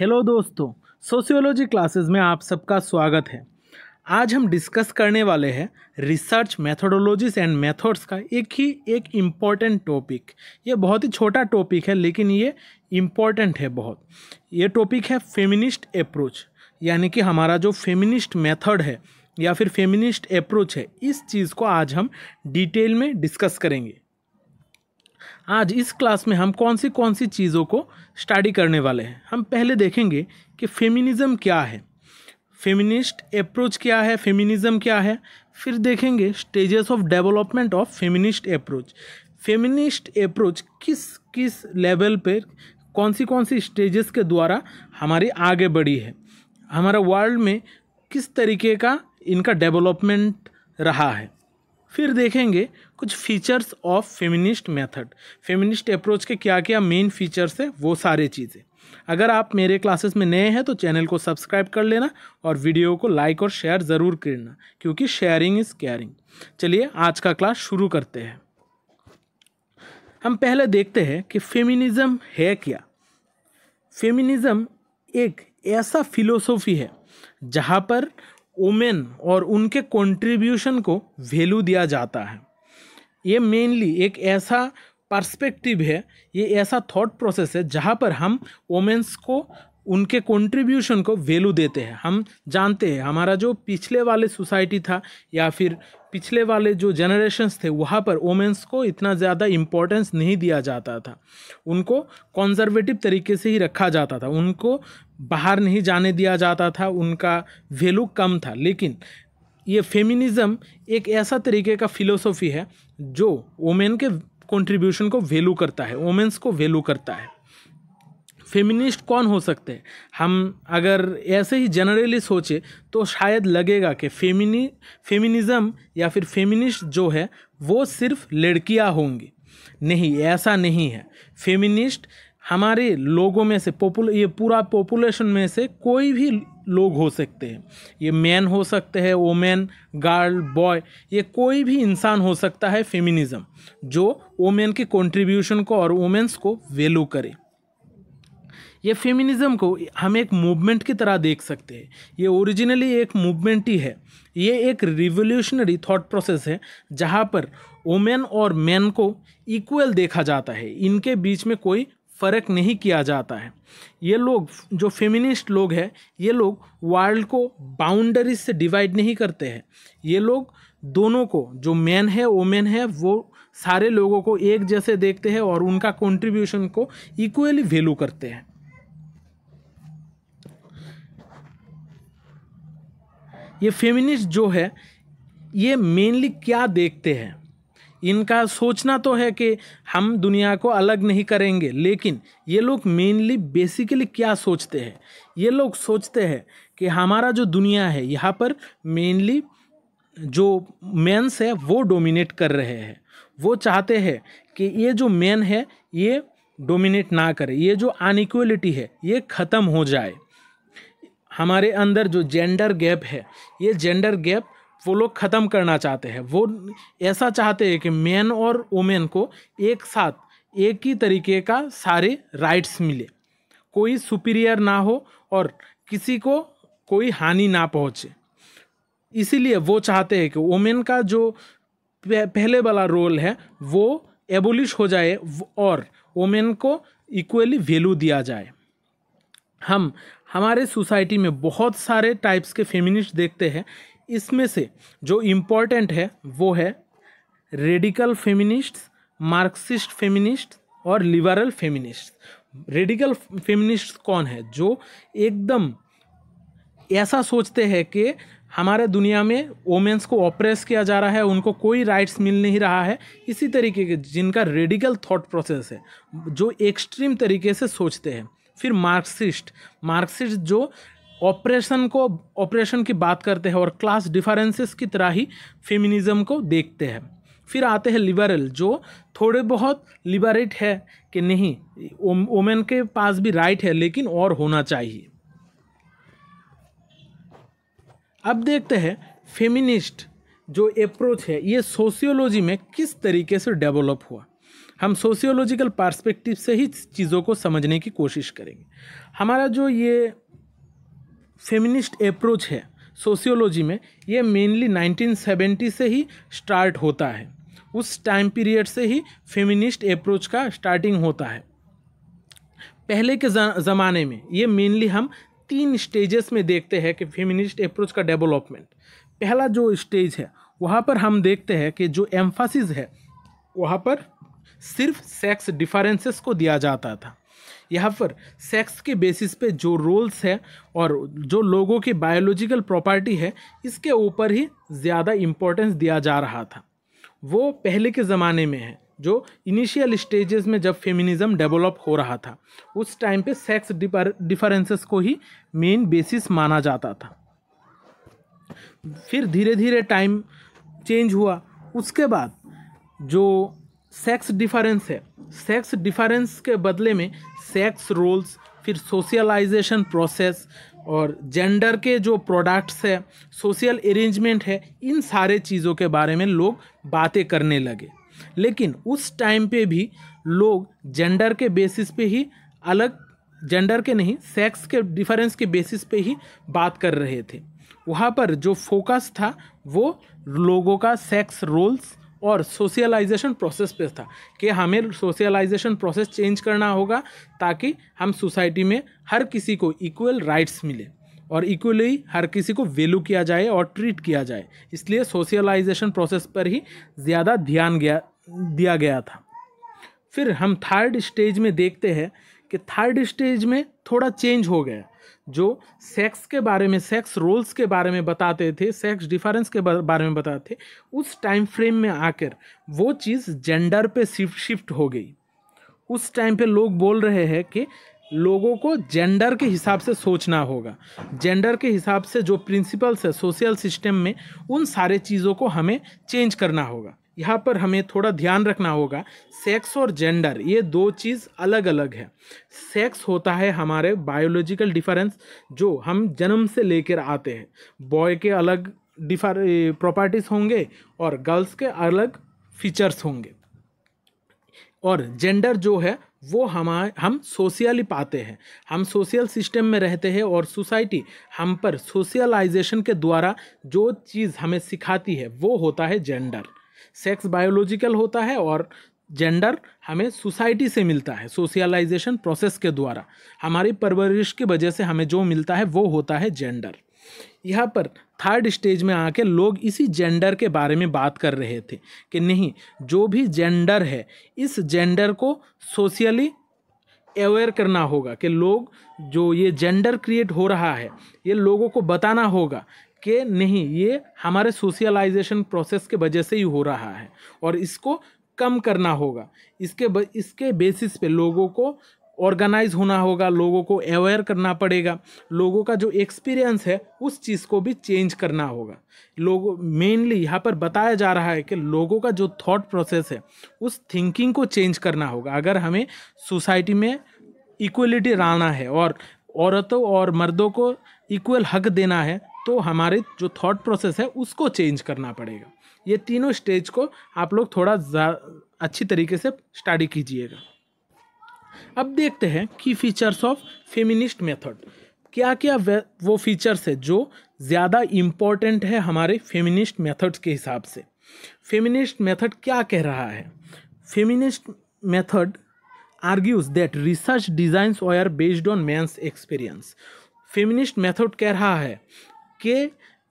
hello दोस्तों sociology classes में आप सबका स्वागत है आज हम डिस्कस करने वाले हैं रिसर्च मेथोडोलॉजीज एंड मेथड्स का एक ही एक इम्पॉर्टेंट टॉपिक ये बहुत ही छोटा टॉपिक है लेकिन ये इम्पॉर्टेंट है बहुत ये टॉपिक है फेमिनिस्ट अप्रोच यानी कि हमारा जो फेमिनिस्ट मेथड है या फिर फेमिनिस्ट अप्रोच है इस चीज़ को आज हम डिटेल में डिस्कस करेंगे आज इस क्लास में हम कौन सी कौन सी चीज़ों को स्टडी करने वाले हैं हम पहले देखेंगे कि फेमिनिज़म क्या है फेमिनिस्ट अप्रोच क्या है फेमिनिज़म क्या है फिर देखेंगे stages of development of feminist approach feminist approach किस किस लेवल पर कौन सी कौन सी स्टेजेस के द्वारा हमारी आगे बढ़ी है हमारा वर्ल्ड में किस तरीके का इनका डेवलपमेंट रहा है फिर देखेंगे कुछ features of feminist method feminist approach के क्या क्या मेन फीचर्स हैं वो सारे चीज़ें अगर आप मेरे क्लासेस में नए हैं तो चैनल को सब्सक्राइब कर लेना और वीडियो को लाइक और शेयर ज़रूर करना क्योंकि शेयरिंग इज़ केयरिंग चलिए आज का क्लास शुरू करते हैं हम पहले देखते हैं कि फेमिनिज़म है क्या फेमिनिज़म एक ऐसा फिलोसोफी है जहाँ पर वुमेन और उनके कंट्रीब्यूशन को वैल्यू दिया जाता है ये मेनली एक ऐसा पर्सपेक्टिव है ये ऐसा थॉट प्रोसेस है जहाँ पर हम वोमेंस को उनके कंट्रीब्यूशन को वैल्यू देते हैं हम जानते हैं हमारा जो पिछले वाले सोसाइटी था या फिर पिछले वाले जो जनरेशन्स थे वहाँ पर वोमेंस को इतना ज़्यादा इम्पोर्टेंस नहीं दिया जाता था उनको कॉन्जर्वेटिव तरीके से ही रखा जाता था उनको बाहर नहीं जाने दिया जाता था उनका वैल्यू कम था लेकिन ये फेमिनिज़म एक ऐसा तरीके का फिलोसफी है जो वोमेन के कंट्रीब्यूशन को वैल्यू करता है वोमेंस को वैल्यू करता है फेमिनिस्ट कौन हो सकते हैं हम अगर ऐसे ही जनरली सोचे तो शायद लगेगा कि फेमिनी फेमिनिज़म या फिर फेमिनिस्ट जो है वो सिर्फ लड़कियां होंगी नहीं ऐसा नहीं है फेमिनिस्ट हमारे लोगों में से पॉपुल ये पूरा पॉपुलेशन में से कोई भी लोग हो सकते हैं ये मैन हो सकते हैं वोमेन गर्ल बॉय ये कोई भी इंसान हो सकता है फेमिनिज़म जो वोमेन के कंट्रीब्यूशन को और वोमेंस को वैल्यू करे ये फेमिनिज़म को हम एक मूवमेंट की तरह देख सकते हैं ये ओरिजिनली एक मूवमेंट ही है ये एक रिवोल्यूशनरी थॉट प्रोसेस है जहाँ पर वोमेन और मैन को इक्वल देखा जाता है इनके बीच में कोई फ़र्क नहीं किया जाता है ये लोग जो फेमिनिस्ट लोग हैं ये लोग वर्ल्ड को बाउंड्रीज से डिवाइड नहीं करते हैं ये लोग दोनों को जो मैन है वोमेन है वो सारे लोगों को एक जैसे देखते हैं और उनका कंट्रीब्यूशन को इक्वली वैल्यू करते हैं ये फेमिनिस्ट जो है ये मेनली क्या देखते हैं इनका सोचना तो है कि हम दुनिया को अलग नहीं करेंगे लेकिन ये लोग मेनली बेसिकली क्या सोचते हैं ये लोग सोचते हैं कि हमारा जो दुनिया है यहाँ पर मेनली जो मेंस है वो डोमिनेट कर रहे हैं वो चाहते हैं कि ये जो मेन है ये डोमिनेट ना करे ये जो अनइक्वलिटी है ये ख़त्म हो जाए हमारे अंदर जो जेंडर गैप है ये जेंडर गैप वो लोग ख़त्म करना चाहते हैं वो ऐसा चाहते हैं कि मैन और वुमेन को एक साथ एक ही तरीके का सारे राइट्स मिले कोई सुपीरियर ना हो और किसी को कोई हानि ना पहुँचे इसीलिए वो चाहते हैं कि वुमेन का जो पहले वाला रोल है वो एबोलिश हो जाए और वुमेन को इक्वली वैल्यू दिया जाए हम हमारे सोसाइटी में बहुत सारे टाइप्स के फेमिनिस्ट देखते हैं इसमें से जो इम्पोर्टेंट है वो है रेडिकल फेमिनिस्ट मार्क्सिस्ट फेमिनिस्ट और लिबरल फेमिनिस्ट रेडिकल फेमिनिस्ट कौन है जो एकदम ऐसा सोचते हैं कि हमारे दुनिया में वोमेंस को ऑपरेस किया जा रहा है उनको कोई राइट्स मिल नहीं रहा है इसी तरीके के जिनका रेडिकल थॉट प्रोसेस है जो एक्सट्रीम तरीके से सोचते हैं फिर मार्क्सिस्ट मार्क्सिस्ट जो ऑपरेशन को ऑपरेशन की बात करते हैं और क्लास डिफरेंसेस की तरह ही फेमिनिज्म को देखते हैं फिर आते हैं लिबरल जो थोड़े बहुत लिबरेट है कि नहीं वोमेन के पास भी राइट है लेकिन और होना चाहिए अब देखते हैं फेमिनिस्ट जो अप्रोच है ये सोशियोलॉजी में किस तरीके से डेवलप हुआ हम सोशियोलॉजिकल पर्सपेक्टिव से ही चीज़ों को समझने की कोशिश करेंगे हमारा जो ये फेमिनिस्ट अप्रोच है सोशियोलॉजी में ये मेनली 1970 से ही स्टार्ट होता है उस टाइम पीरियड से ही फेमिनिस्ट अप्रोच का स्टार्टिंग होता है पहले के ज़माने में ये मेनली हम तीन स्टेजेस में देखते हैं कि फेमिनिस्ट अप्रोच का डेवलपमेंट पहला जो स्टेज है वहाँ पर हम देखते हैं कि जो एम्फासिस है वहाँ पर सिर्फ सेक्स डिफरेंसेस को दिया जाता था यहाँ पर सेक्स के बेसिस पे जो रोल्स है और जो लोगों की बायोलॉजिकल प्रॉपर्टी है इसके ऊपर ही ज़्यादा इम्पोर्टेंस दिया जा रहा था वो पहले के ज़माने में है जो इनिशियल स्टेजेस में जब फेमिनिज़म डेवलप हो रहा था उस टाइम पे सेक्स डिफरेंसेस को ही मेन बेसिस माना जाता था फिर धीरे धीरे टाइम चेंज हुआ उसके बाद जो सेक्स डिफरेंस है सेक्स डिफरेंस के बदले में सेक्स रोल्स फिर सोशलाइजेशन प्रोसेस और जेंडर के जो प्रोडक्ट्स है सोशल अरेंजमेंट है इन सारे चीज़ों के बारे में लोग बातें करने लगे लेकिन उस टाइम पे भी लोग जेंडर के बेसिस पे ही अलग जेंडर के नहीं सेक्स के डिफरेंस के बेसिस पे ही बात कर रहे थे वहाँ पर जो फोकस था वो लोगों का सेक्स रोल्स और सोशलाइजेशन प्रोसेस पे था कि हमें सोशलाइजेशन प्रोसेस चेंज करना होगा ताकि हम सोसाइटी में हर किसी को इक्वल राइट्स मिले और इक्वली हर किसी को वैल्यू किया जाए और ट्रीट किया जाए इसलिए सोशलाइजेशन प्रोसेस पर ही ज़्यादा ध्यान गया दिया गया था फिर हम थर्ड स्टेज में देखते हैं कि थर्ड स्टेज में थोड़ा चेंज हो गया जो सेक्स के बारे में सेक्स रोल्स के बारे में बताते थे सेक्स डिफरेंस के बारे में बताते थे उस टाइम फ्रेम में आकर वो चीज़ जेंडर पे शिफ्ट शिफ्ट हो गई उस टाइम पे लोग बोल रहे हैं कि लोगों को जेंडर के हिसाब से सोचना होगा जेंडर के हिसाब से जो प्रिंसिपल्स है सोशल सिस्टम में उन सारे चीज़ों को हमें चेंज करना होगा यहाँ पर हमें थोड़ा ध्यान रखना होगा सेक्स और जेंडर ये दो चीज़ अलग अलग है सेक्स होता है हमारे बायोलॉजिकल डिफरेंस जो हम जन्म से लेकर आते हैं बॉय के अलग डिफर प्रॉपर्टीज़ होंगे और गर्ल्स के अलग फीचर्स होंगे और जेंडर जो है वो हम हम सोशियली पाते हैं हम सोशल सिस्टम में रहते हैं और सोसाइटी हम पर सोशलाइजेशन के द्वारा जो चीज़ हमें सिखाती है वो होता है जेंडर सेक्स बायोलॉजिकल होता है और जेंडर हमें सोसाइटी से मिलता है सोशलाइजेशन प्रोसेस के द्वारा हमारी परवरिश की वजह से हमें जो मिलता है वो होता है जेंडर यहाँ पर थर्ड स्टेज में आके लोग इसी जेंडर के बारे में बात कर रहे थे कि नहीं जो भी जेंडर है इस जेंडर को सोशली अवेयर करना होगा कि लोग जो ये जेंडर क्रिएट हो रहा है ये लोगों को बताना होगा कि नहीं ये हमारे सोशलाइजेशन प्रोसेस के वजह से ही हो रहा है और इसको कम करना होगा इसके ब, इसके बेसिस पे लोगों को ऑर्गेनाइज होना होगा लोगों को अवेयर करना पड़ेगा लोगों का जो एक्सपीरियंस है उस चीज़ को भी चेंज करना होगा लोगों मेनली यहाँ पर बताया जा रहा है कि लोगों का जो थॉट प्रोसेस है उस थिंकिंग को चेंज करना होगा अगर हमें सोसाइटी में इक्वलिटी लाना है और औरतों और मर्दों को इक्वल हक देना है तो हमारे जो थॉट प्रोसेस है उसको चेंज करना पड़ेगा ये तीनों स्टेज को आप लोग थोड़ा अच्छी तरीके से स्टडी कीजिएगा अब देखते हैं की फीचर्स ऑफ फेमिनिस्ट मेथड क्या क्या वो फीचर्स है जो ज़्यादा इम्पॉर्टेंट है हमारे फेमिनिस्ट मेथड्स के हिसाब से फेमिनिस्ट मेथड क्या कह रहा है feminist method argues that research designs are based on men's experience feminist method कह रहा है के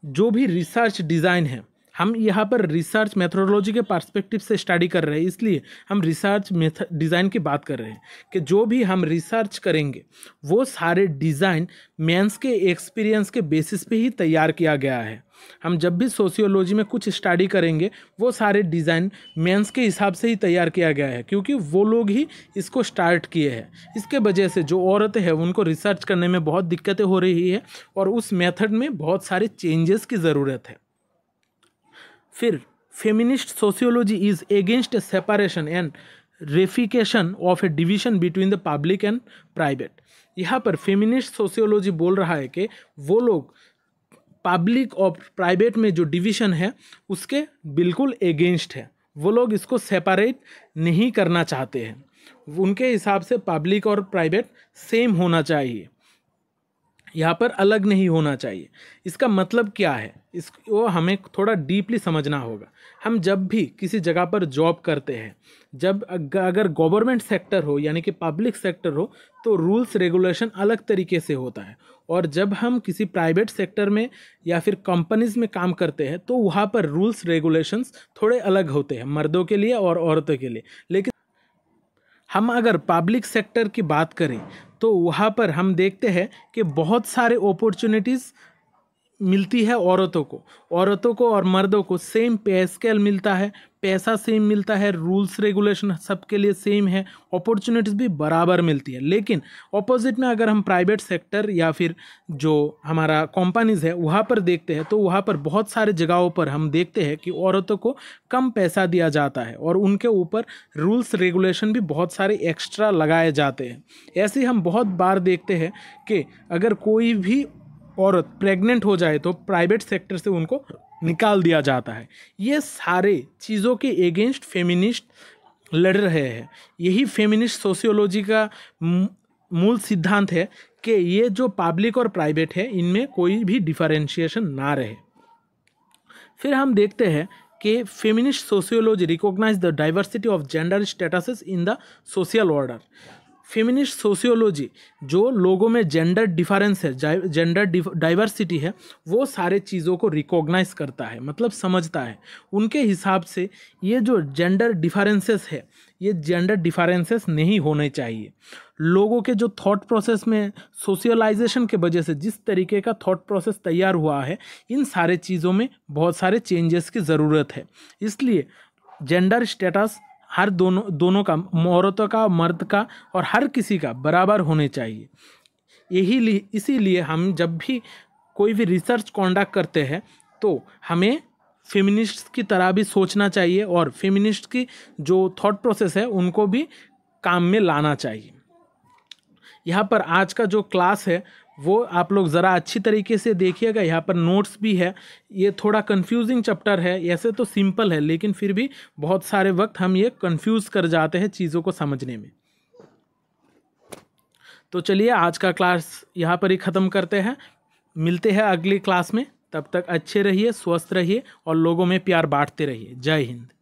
जो भी रिसर्च डिज़ाइन है हम यहाँ पर रिसर्च मेथोडोलॉजी के पर्सपेक्टिव से स्टडी कर रहे हैं इसलिए हम रिसर्च मेथड डिज़ाइन की बात कर रहे हैं कि जो भी हम रिसर्च करेंगे वो सारे डिज़ाइन मैंस के एक्सपीरियंस के बेसिस पे ही तैयार किया गया है हम जब भी सोशियोलॉजी में कुछ स्टडी करेंगे वो सारे डिज़ाइन मेंस के हिसाब से ही तैयार किया गया है क्योंकि वो लोग ही इसको स्टार्ट किए हैं इसके वजह से जो औरतें हैं उनको रिसर्च करने में बहुत दिक्कतें हो रही है और उस मेथड में बहुत सारे चेंजेस की ज़रूरत है फिर feminist sociology is against separation and reification of a division between the public and private यहाँ पर फेमिनिस्ट सोशियोलॉजी बोल रहा है कि वो लोग पब्लिक और प्राइवेट में जो डिविजन है उसके बिल्कुल अगेंस्ट है वो लोग इसको सेपरेट नहीं करना चाहते हैं उनके हिसाब से पब्लिक और प्राइवेट सेम होना चाहिए यहाँ पर अलग नहीं होना चाहिए इसका मतलब क्या है इस वो हमें थोड़ा डीपली समझना होगा हम जब भी किसी जगह पर जॉब करते हैं जब अगर गवर्नमेंट सेक्टर हो यानी कि पब्लिक सेक्टर हो तो रूल्स रेगुलेशन अलग तरीके से होता है और जब हम किसी प्राइवेट सेक्टर में या फिर कंपनीज में काम करते हैं तो वहाँ पर रूल्स रेगुलेशंस थोड़े अलग होते हैं मर्दों के लिए और औरतों के लिए लेकिन हम अगर पब्लिक सेक्टर की बात करें तो वहाँ पर हम देखते हैं कि बहुत सारे अपॉर्चुनिटीज़ मिलती है औरतों को औरतों को और मर्दों को सेम पे स्केल मिलता है पैसा सेम मिलता है रूल्स रेगुलेशन सबके लिए सेम है अपॉर्चुनिटीज़ भी बराबर मिलती है लेकिन ऑपोजिट में अगर हम प्राइवेट सेक्टर या फिर जो हमारा कंपनीज है वहाँ पर देखते हैं तो वहाँ पर बहुत सारे जगहों पर हम देखते हैं कि औरतों को कम पैसा दिया जाता है और उनके ऊपर रूल्स रेगुलेशन भी बहुत सारे एक्स्ट्रा लगाए जाते हैं ऐसे हम बहुत बार देखते हैं कि अगर कोई भी औरत प्रेग्नेंट हो जाए तो प्राइवेट सेक्टर से उनको निकाल दिया जाता है ये सारे चीज़ों के एगेंस्ट फेमिनिस्ट लड़ रहे हैं यही फेमिनिस्ट सोशियोलॉजी का मूल सिद्धांत है कि ये जो पब्लिक और प्राइवेट है इनमें कोई भी डिफरेंशिएशन ना रहे फिर हम देखते हैं कि feminist sociology recognise the diversity of gender statuses in the social order feminist sociology जो लोगों में जेंडर डिफरेंस है जेंडर डाइवर्सिटी है वो सारे चीज़ों को रिकॉग्नाइज करता है मतलब समझता है उनके हिसाब से ये जो जेंडर डिफरेंसेस है ये जेंडर डिफरेंसेस नहीं होने चाहिए लोगों के जो थॉट प्रोसेस में सोशलाइजेशन के वजह से जिस तरीके का थॉट प्रोसेस तैयार हुआ है इन सारे चीज़ों में बहुत सारे चेंजेस की ज़रूरत है इसलिए जेंडर स्टेटस हर दोनों दोनों का औरतों का मर्द का और हर किसी का बराबर होने चाहिए यही इसीलिए हम जब भी कोई भी रिसर्च कॉन्डक्ट करते हैं तो हमें फेमिनिस्ट की तरह भी सोचना चाहिए और फेमिनिस्ट की जो थॉट प्रोसेस है उनको भी काम में लाना चाहिए यहाँ पर आज का जो क्लास है वो आप लोग ज़रा अच्छी तरीके से देखिएगा यहाँ पर नोट्स भी है ये थोड़ा कंफ्यूजिंग चैप्टर है ऐसे तो सिंपल है लेकिन फिर भी बहुत सारे वक्त हम ये कंफ्यूज कर जाते हैं चीज़ों को समझने में तो चलिए आज का क्लास यहाँ पर ही ख़त्म करते हैं मिलते हैं अगली क्लास में तब तक अच्छे रहिए स्वस्थ रहिए और लोगों में प्यार बांटते रहिए जय हिंद